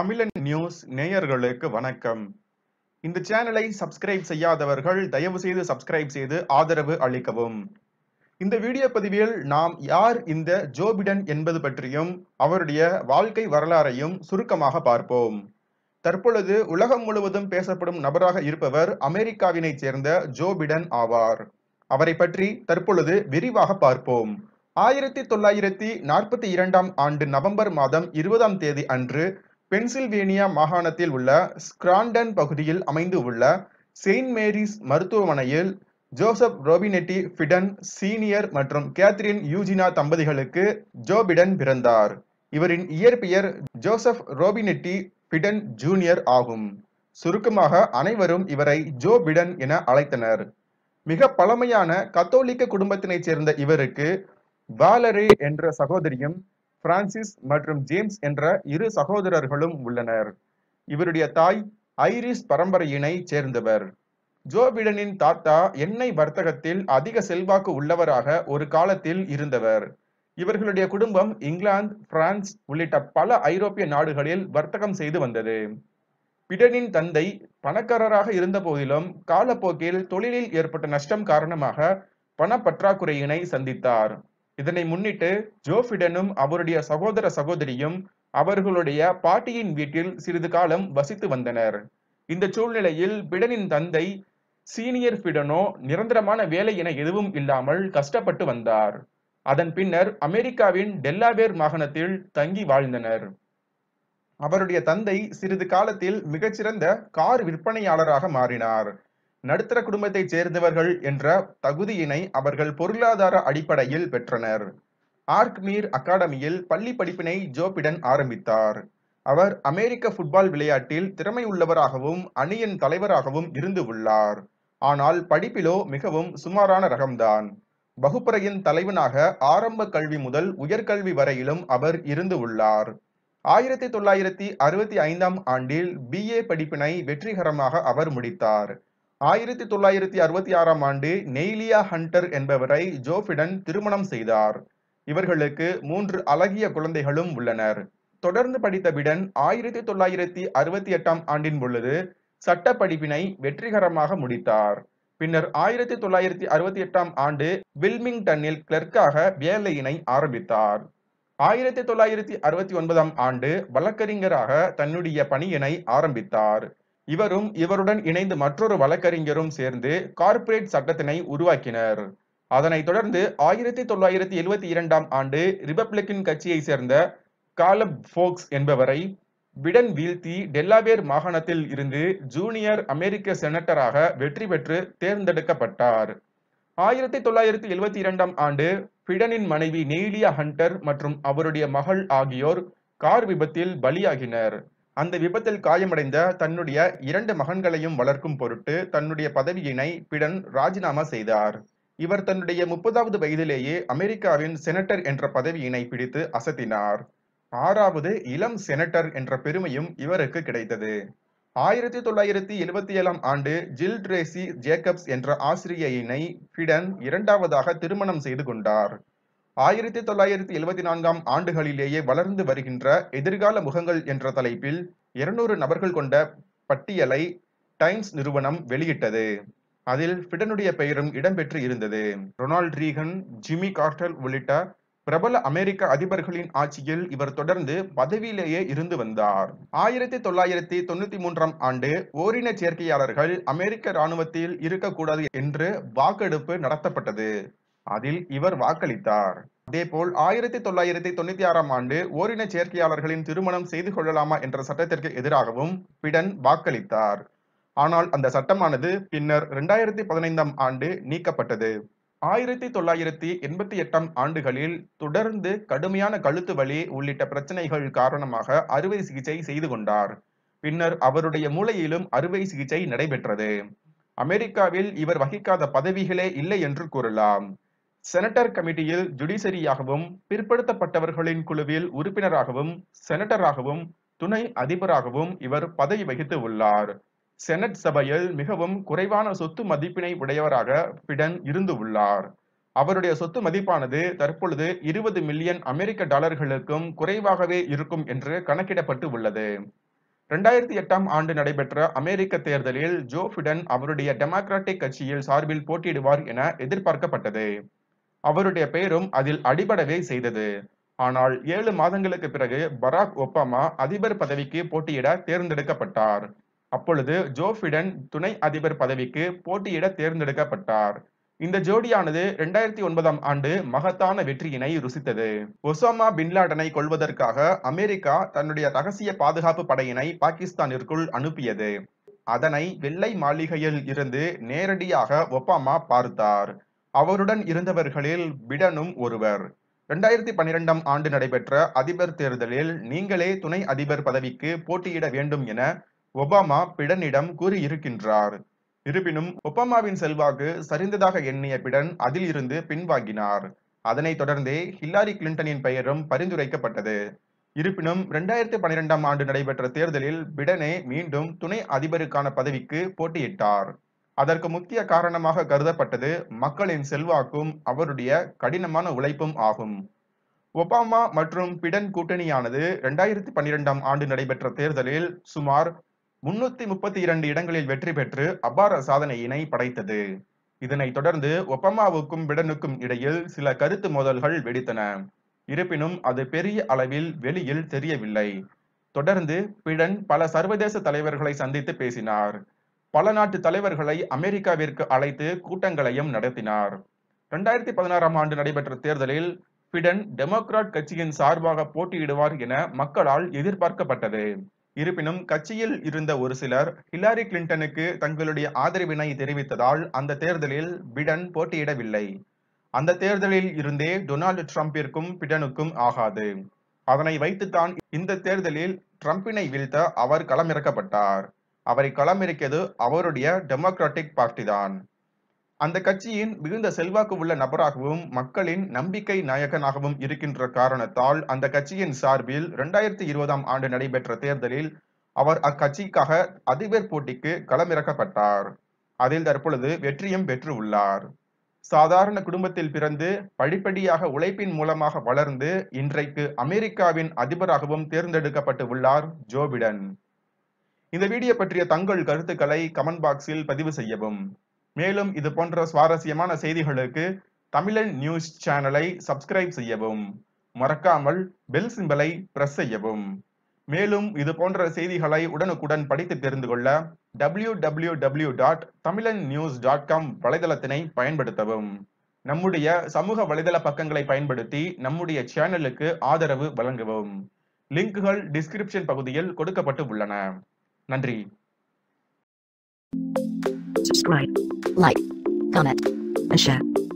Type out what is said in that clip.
தமிழன் நியூஸ் நேயர்களுக்கு வணக்கம் இந்த சேனலை சப்ஸ்கிரைப் செய்யாதவர்கள் தயவு செய்து சப்ஸ்கிரைப் செய்து ஆதரவு அளிக்கவும் இந்த வீடியோ பதிவில் நாம் யார் இந்த ஜோபிடன் என்பது பற்றியும் அவருடைய வாழ்க்கை வரலாறையும் சுருக்கமாக பார்ப்போம் தற்பொழுது உலகம் முழுவதும் பேசப்படும் நபராக இருப்பவர் அமெரிக்காவினைச் சேர்ந்த ஜோபிடன் ஆவார் அவரை பற்றி தற்பொழுது விரிவாக பார்ப்போம் ஆயிரத்தி தொள்ளாயிரத்தி நாற்பத்தி இரண்டாம் ஆண்டு நவம்பர் மாதம் இருபதாம் தேதி அன்று பென்சில்வேனியா மாகாணத்தில் உள்ள ஸ்கிராண்டன் பகுதியில் அமைந்து உள்ள செயின்ட் மேரிஸ் மருத்துவமனையில் ஜோசப் ரோபினெட்டி ஃபிடன் சீனியர் மற்றும் கேத்ரின் யூஜினா தம்பதிகளுக்கு ஜோ பிடன் பிறந்தார் இவரின் இயற்பெயர் ஜோசப் ரோபினெட்டி பிடன் ஜூனியர் ஆகும் சுருக்கமாக அனைவரும் இவரை ஜோ பிடன் என அழைத்தனர் மிக பழமையான கத்தோலிக்க குடும்பத்தினைச் சேர்ந்த இவருக்கு வாலரே என்ற சகோதரியும் பிரான்சிஸ் மற்றும் ஜேம்ஸ் என்ற இரு சகோதரர்களும் உள்ளனர் இவருடைய தாய் ஐரிஷ் பரம்பரையினை சேர்ந்தவர் ஜோ பிடனின் தாத்தா எண்ணெய் வர்த்தகத்தில் அதிக செல்வாக்கு உள்ளவராக ஒரு காலத்தில் இருந்தவர் இவர்களுடைய குடும்பம் இங்கிலாந்து பிரான்ஸ் உள்ளிட்ட பல ஐரோப்பிய நாடுகளில் வர்த்தகம் செய்து வந்தது பிடனின் தந்தை பணக்காரராக இருந்த போதிலும் காலப்போக்கில் தொழிலில் ஏற்பட்ட நஷ்டம் காரணமாக பணப்பற்றாக்குறையினை சந்தித்தார் இதனை முன்னிட்டு ஜோஃபிடனும் அவருடைய சகோதர சகோதரியும் அவர்களுடைய பாட்டியின் வீட்டில் சிறிது காலம் வசித்து வந்தனர் இந்த சூழ்நிலையில் பிடனின் தந்தை சீனியர் பிடனோ நிரந்தரமான வேலை என எதுவும் இல்லாமல் கஷ்டப்பட்டு வந்தார் அதன் பின்னர் அமெரிக்காவின் டெல்லாவேர் மாகாணத்தில் தங்கி வாழ்ந்தனர் அவருடைய தந்தை சிறிது காலத்தில் மிகச்சிறந்த கார் விற்பனையாளராக மாறினார் நடுத்தர குடும்பத்தைச் சேர்ந்தவர்கள் என்ற தகுதியினை அவர்கள் பொருளாதார அடிப்படையில் பெற்றனர் ஆர்க்மீர் அகாடமியில் பள்ளி படிப்பினை ஜோபிடன் ஆரம்பித்தார் அவர் அமெரிக்க ஃபுட்பால் விளையாட்டில் திறமை உள்ளவராகவும் அணியின் தலைவராகவும் இருந்து உள்ளார் ஆனால் படிப்பிலோ மிகவும் சுமாரான ரகம்தான் வகுப்பறையின் தலைவனாக ஆரம்ப கல்வி முதல் உயர்கல்வி வரையிலும் அவர் இருந்து உள்ளார் ஆயிரத்தி தொள்ளாயிரத்தி அறுபத்தி ஐந்தாம் ஆண்டில் பிஏ படிப்பினை வெற்றிகரமாக அவர் முடித்தார் ஆயிரத்தி தொள்ளாயிரத்தி அறுபத்தி ஆறாம் ஆண்டு நெய்லியா ஹண்டர் என்பவரை ஜோஃபிடன் திருமணம் செய்தார் இவர்களுக்கு மூன்று அழகிய குழந்தைகளும் உள்ளனர் தொடர்ந்து படித்த பிடன் ஆயிரத்தி தொள்ளாயிரத்தி அறுபத்தி எட்டாம் ஆண்டின் பொழுது சட்ட படிப்பினை வெற்றிகரமாக முடித்தார் பின்னர் ஆயிரத்தி தொள்ளாயிரத்தி அறுபத்தி எட்டாம் ஆண்டு வில்மிங்டனில் கிளர்க்காக வேலையினை ஆரம்பித்தார் ஆயிரத்தி தொள்ளாயிரத்தி அறுபத்தி ஒன்பதாம் ஆண்டு வழக்கறிஞராக தன்னுடைய பணியினை ஆரம்பித்தார் இவரும் இவருடன் இணைந்து மற்றொரு வழக்கறிஞரும் சேர்ந்து கார்ப்பரேட் சட்டத்தினை உருவாக்கினர் அதனைத் தொடர்ந்து ஆயிரத்தி தொள்ளாயிரத்தி எழுவத்தி இரண்டாம் ஆண்டு ரிபப்ளிக்கன் கட்சியைச் சேர்ந்த காலப் ஃபோக்ஸ் என்பவரை விடன் வீழ்த்தி டெல்லாவேர் மாகாணத்தில் இருந்து ஜூனியர் அமெரிக்க செனட்டராக வெற்றி பெற்று தேர்ந்தெடுக்கப்பட்டார் ஆயிரத்தி தொள்ளாயிரத்தி எழுவத்தி இரண்டாம் ஆண்டு பிடனின் மனைவி நெய்லியா ஹண்டர் மற்றும் அவருடைய மகள் ஆகியோர் கார் விபத்தில் பலியாகினர் அந்த விபத்தில் காயமடைந்த தன்னுடைய இரண்டு மகன்களையும் வளர்க்கும் பொருட்டு தன்னுடைய பதவியினை பிடன் ராஜினாமா செய்தார் இவர் தன்னுடைய முப்பதாவது வயதிலேயே அமெரிக்காவின் செனட்டர் என்ற பதவியினை பிடித்து அசத்தினார் ஆறாவது இளம் செனட்டர் என்ற பெருமையும் இவருக்கு கிடைத்தது ஆயிரத்தி தொள்ளாயிரத்தி எழுபத்தி ஏழாம் ஆண்டு ஜில் ட்ரேசி ஜேக்கப்ஸ் என்ற ஆசிரியையினை பிடன் இரண்டாவதாக திருமணம் செய்து கொண்டார் ஆயிரத்தி தொள்ளாயிரத்தி எழுபத்தி நான்காம் ஆண்டுகளிலேயே வளர்ந்து வருகின்ற எதிர்கால முகங்கள் என்ற தலைப்பில் இருநூறு நபர்கள் கொண்ட பட்டியலை டைம்ஸ் நிறுவனம் வெளியிட்டது அதில் பிடனுடைய பெயரும் இடம்பெற்று இருந்தது ரொனால்ட் ரீகன் ஜிமி கார்டல் உள்ளிட்ட பிரபல அமெரிக்க அதிபர்களின் ஆட்சியில் இவர் தொடர்ந்து பதவியிலேயே இருந்து வந்தார் ஆயிரத்தி தொள்ளாயிரத்தி தொண்ணூத்தி மூன்றாம் ஆண்டு ஓரின சேர்க்கையாளர்கள் அமெரிக்க இராணுவத்தில் இருக்கக்கூடாது என்று வாக்கெடுப்பு நடத்தப்பட்டது அதில் இவர் வாக்களித்தார் அதேபோல் ஆயிரத்தி தொள்ளாயிரத்தி தொண்ணூத்தி ஆறாம் ஆண்டு ஓரின சேர்க்கையாளர்களின் திருமணம் செய்து கொள்ளலாமா என்ற சட்டத்திற்கு எதிராகவும் பிடன் வாக்களித்தார் ஆனால் அந்த சட்டமானது பின்னர் இரண்டாயிரத்தி பதினைந்தாம் ஆண்டு நீக்கப்பட்டது ஆயிரத்தி தொள்ளாயிரத்தி எண்பத்தி எட்டாம் ஆண்டுகளில் தொடர்ந்து கடுமையான கழுத்து வலி உள்ளிட்ட பிரச்சனைகள் காரணமாக அறுவை சிகிச்சை செய்து கொண்டார் பின்னர் அவருடைய மூளையிலும் அறுவை சிகிச்சை நடைபெற்றது அமெரிக்காவில் இவர் வகிக்காத பதவிகளே இல்லை என்று கூறலாம் செனட்டர் கமிட்டியில் ஜுடிசரியாகவும் பிற்படுத்தப்பட்டவர்களின் குழுவில் உறுப்பினராகவும் செனட்டராகவும் துணை அதிபராகவும் இவர் பதவி வகித்து உள்ளார் செனட் சபையில் மிகவும் குறைவான சொத்து மதிப்பினை உடையவராக பிடன் இருந்து உள்ளார் அவருடைய சொத்து மதிப்பானது தற்பொழுது இருபது மில்லியன் அமெரிக்க டாலர்களுக்கும் குறைவாகவே இருக்கும் என்று கணக்கிடப்பட்டு உள்ளது ரெண்டாயிரத்தி எட்டாம் ஆண்டு நடைபெற்ற அமெரிக்க தேர்தலில் ஜோ பிடன் அவருடைய டெமோக்ராட்டிக் கட்சியில் சார்பில் போட்டியிடுவார் என எதிர்பார்க்கப்பட்டது அவருடைய பெயரும் அதில் அடிபடவே செய்தது ஆனால் ஏழு மாதங்களுக்கு பிறகு பராக் ஒபாமா அதிபர் பதவிக்கு போட்டியிட தேர்ந்தெடுக்கப்பட்டார் அப்பொழுது ஜோஃபிடன் துணை அதிபர் பதவிக்கு போட்டியிட தேர்ந்தெடுக்கப்பட்டார் இந்த ஜோடியானது இரண்டாயிரத்தி ஒன்பதாம் ஆண்டு மகத்தான வெற்றியினை ருசித்தது ஒசாமா பின்லாடனை கொள்வதற்காக அமெரிக்கா தன்னுடைய ரகசிய பாதுகாப்பு படையினை பாகிஸ்தானிற்குள் அனுப்பியது அதனை வெள்ளை மாளிகையில் இருந்து நேரடியாக ஒபாமா பார்த்தார் அவருடன் இருந்தவர்களில் பிடனும் ஒருவர் இரண்டாயிரத்தி பன்னிரெண்டாம் ஆண்டு நடைபெற்ற அதிபர் தேர்தலில் நீங்களே துணை அதிபர் பதவிக்கு போட்டியிட வேண்டும் என ஒபாமா பிடனிடம் கூறியிருக்கின்றார் இருப்பினும் ஒபாமாவின் செல்வாக்கு சரிந்ததாக எண்ணிய பிடன் அதில் இருந்து பின்வாங்கினார் அதனைத் தொடர்ந்தே ஹில்லாரி கிளின்டனின் பெயரும் பரிந்துரைக்கப்பட்டது இருப்பினும் இரண்டாயிரத்தி பன்னிரெண்டாம் ஆண்டு நடைபெற்ற தேர்தலில் பிடனே மீண்டும் துணை அதிபருக்கான பதவிக்கு போட்டியிட்டார் அதற்கு முக்கிய காரணமாக கருதப்பட்டது மக்களின் செல்வாக்கும் அவருடைய கடினமான உழைப்பும் ஆகும் ஒபாமா மற்றும் பிடன் கூட்டணியானது இரண்டாயிரத்தி பன்னிரெண்டாம் ஆண்டு நடைபெற்ற தேர்தலில் சுமார் முன்னூத்தி முப்பத்தி இரண்டு இடங்களில் வெற்றி பெற்று அபார சாதனையினை படைத்தது இதனைத் தொடர்ந்து ஒபாமாவுக்கும் பிடனுக்கும் இடையில் சில கருத்து மோதல்கள் வெடித்தன இருப்பினும் அது பெரிய அளவில் வெளியில் தெரியவில்லை தொடர்ந்து பிடன் பல சர்வதேச தலைவர்களை சந்தித்து பேசினார் பல நாட்டு தலைவர்களை அமெரிக்காவிற்கு அழைத்து கூட்டங்களையும் நடத்தினார் இரண்டாயிரத்தி பதினாறாம் ஆண்டு நடைபெற்ற தேர்தலில் பிடன் டெமோக்ராட் கட்சியின் சார்பாக போட்டியிடுவார் என மக்களால் எதிர்பார்க்கப்பட்டது இருப்பினும் கட்சியில் இருந்த ஒரு சிலர் ஹிலாரி கிளின்டனுக்கு தங்களுடைய ஆதரவினை தெரிவித்ததால் அந்த தேர்தலில் பிடன் போட்டியிடவில்லை அந்த தேர்தலில் இருந்தே டொனால்டு டிரம்பிற்கும் பிடனுக்கும் ஆகாது அதனை வைத்துத்தான் இந்த தேர்தலில் ட்ரம்பினை வீழ்த்த அவர் களமிறக்கப்பட்டார் அவரை களமிறக்கியது அவருடைய டெமோக்ராட்டிக் பார்ட்டி தான் அந்த கட்சியின் மிகுந்த செல்வாக்கு உள்ள நபராகவும் மக்களின் நம்பிக்கை நாயகனாகவும் இருக்கின்ற காரணத்தால் அந்த கட்சியின் சார்பில் இரண்டாயிரத்தி இருபதாம் ஆண்டு நடைபெற்ற தேர்தலில் அவர் அக்கட்சிக்காக அதிபர் போட்டிக்கு களமிறக்கப்பட்டார் அதில் தற்பொழுது வெற்றியும் பெற்று உள்ளார் சாதாரண குடும்பத்தில் பிறந்து படிப்படியாக உழைப்பின் மூலமாக வளர்ந்து இன்றைக்கு அமெரிக்காவின் அதிபராகவும் தேர்ந்தெடுக்கப்பட்டு உள்ளார் ஜோ பிடன் இந்த வீடியோ பற்றிய தங்கள் கருத்துக்களை கமெண்ட் பாக்ஸில் பதிவு செய்யவும் மேலும் இது போன்ற சுவாரஸ்யமான செய்திகளுக்கு தமிழன் நியூஸ் சேனலை சப்ஸ்கிரைப் செய்யவும் மறக்காமல் பெல் சிம்பலை பிரஸ் செய்யவும் மேலும் இது போன்ற செய்திகளை உடனுக்குடன் படித்து தெரிந்து கொள்ள W W W dot Tamilan news dot com வலைதளத்தினை பயன்படுத்தவும் நம்முடைய சமூக வலைதள பக்கங்களை பயன்படுத்தி நம்முடைய சேனலுக்கு ஆதரவு வழங்கவும் லிங்குகள் டிஸ்கிரிப்ஷன் பகுதியில் கொடுக்கப்பட்டு உள்ளன நன்றி subscribe like comment and share